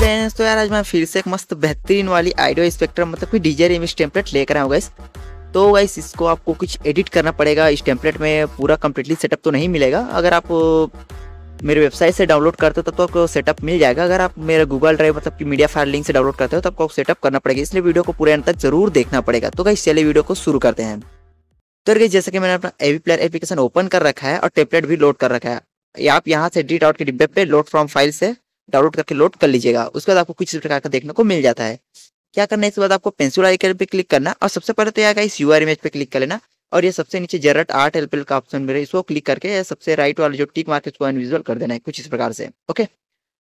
friends तो यार आज मैं फिर से एक मस्त बेहतरीन वाली आइडियो स्पेक्ट्रम मतलब कि डीजर इमेज टेम्पलेट लेकर आऊँ गाइस तो गाइस इसको आपको कुछ एडिट करना पड़ेगा इस टेम्पलेट में पूरा कम्प्लीटली सेटअप तो नहीं मिलेगा अगर आप मेरे वेबसाइट से डाउनलोड करते हो तब तो आपको सेटअप मिल जाएगा अगर आप मेरा गूगल ड्राइव मतलब कि मीडिया फायर लिंक से डाउनलोड करते हो तब आपको सेटअप करना पड़ेगा इसलिए वीडियो को पूरे अंत तक जरूर देखना पड़ेगा तो गाइस चले वीडियो को शुरू करते हैं तो गई जैसे कि मैंने अपना वी प्लेयर एप्लीकेशन ओपन कर रखा है और टेम्पलेट भी लोड कर रखा है आप यहाँ से डी डॉट के डिब्बे पे लोड फ्रॉम फाइल से डाउनलोड करके लोड कर लीजिएगा उसके बाद आपको कुछ इस प्रकार का देखने को मिल जाता है क्या करना है इसके बाद आपको पेंसिल आइकन पे क्लिक करना और सबसे पहले तो आएगा इस यू आर इमेज पे क्लिक कर लेना और ये सबसे नीचे जेरट आर्ट पेल का ऑप्शन है इसको क्लिक करके सबसे राइट वाला जो टिक मार्क है उसको अनविजुअल कर देना है कुछ इस प्रकार से ओके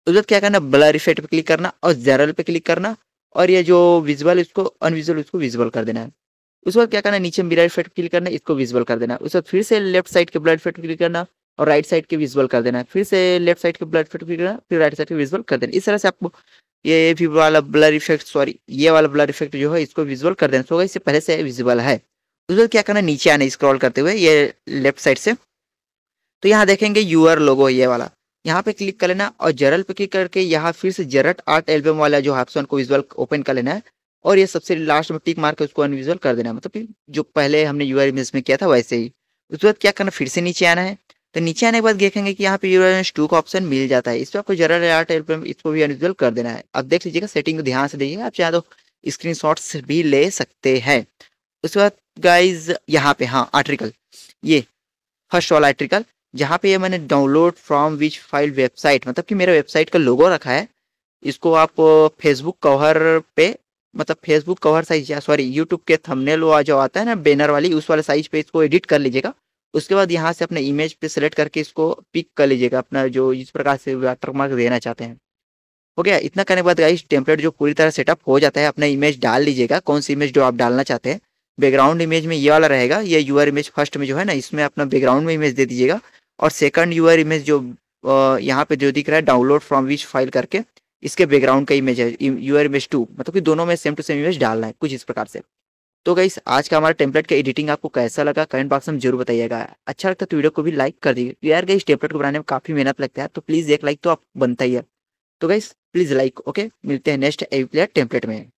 उसके बाद क्या करना ब्लर इफेक्ट पे क्लिक करना और जेरल पे क्लिक करना और ये जो विजुअल इसको अनविजुअल उसको विजुअल कर देना है उसके बाद क्या करना नीचे मिरर इफेक्ट क्लिक करना इसको विजुअल कर देना उसके बाद फिर से लेफ्ट साइड के ब्लर इफेक्ट क्लिक करना और राइट साइड के विजुअल कर देना है फिर से लेफ्ट साइड के ब्लड फिट फिर फिर राइट साइड के विजुअल कर देना इस तरह से आपको ये भी वाला ब्लर इफेक्ट सॉरी ये वाला ब्लर इफेक्ट जो है इसको विजुअल कर देना होगा तो इससे पहले से विजुअल है उसके क्या करना नीचे आने स्क्रॉल करते हुए ये लेफ्ट साइड से तो यहाँ देखेंगे यूअर लोगो ये वाला यहाँ पे क्लिक कर लेना और जरल पे क्लिक करके यहाँ फिर से जरट आर्ट एल्बम वाला जो ऑप्शन को विजुअल ओपन कर लेना है और ये सबसे लास्ट में टिक मार के उसको अनविजुअल कर देना है मतलब जो पहले हमने यूआर इमेज में किया था वैसे ही उसके बाद क्या करना फिर से नीचे आना है तो नीचे आने के बाद देखेंगे कि यहाँ पे यूरेंस टू का ऑप्शन मिल जाता है इस पर आपको जरा अलर्ट एयरप्लेन इसको भी अनिजल कर देना है अब देख लीजिएगा सेटिंग को ध्यान से देखिए आप चाहे तो स्क्रीन भी ले सकते हैं उसके बाद गाइज यहाँ पे हाँ आर्टिकल ये फर्स्ट वाला आर्टिकल जहाँ पे ये मैंने download from which file website मतलब कि मेरे वेबसाइट का लोगो रखा है इसको आप फेसबुक कवर पे मतलब फेसबुक कवर साइज या सॉरी यूट्यूब के थंबनेल वो जो आता है ना बैनर वाली उस वाले साइज पे इसको एडिट कर लीजिएगा उसके बाद यहाँ से अपने इमेज पे सेलेक्ट करके इसको पिक कर लीजिएगा अपना जो जिस प्रकार से वाटर मार्क देना चाहते हैं हो गया इतना करने के बाद गाइस टेम्पलेट जो पूरी तरह सेटअप हो जाता है अपना इमेज डाल लीजिएगा कौन सी इमेज जो आप डालना चाहते हैं बैकग्राउंड इमेज में ये वाला रहेगा ये यूआर इमेज फर्स्ट में जो है ना इसमें अपना बैकग्राउंड में इमेज दे दीजिएगा और सेकंड यूआर इमेज जो यहाँ पे जो दिख रहा है डाउनलोड फ्रॉम विच फाइल करके इसके बैकग्राउंड का इमेज है यूआर इमेज टू मतलब कि दोनों में सेम टू सेम इमेज डालना है कुछ इस प्रकार से तो गई आज का हमारा टेम्पलेट का एडिटिंग आपको कैसा लगा कमेंट बॉक्स में जरूर बताइएगा अच्छा लगता है तो वीडियो को भी लाइक कर दीजिए यार गई टेम्पलेट को बनाने में काफी मेहनत लगता है तो प्लीज एक लाइक तो आप बनता ही है तो गई प्लीज लाइक ओके मिलते हैं नेक्स्ट एवी प्लेयर टेम्पलेट में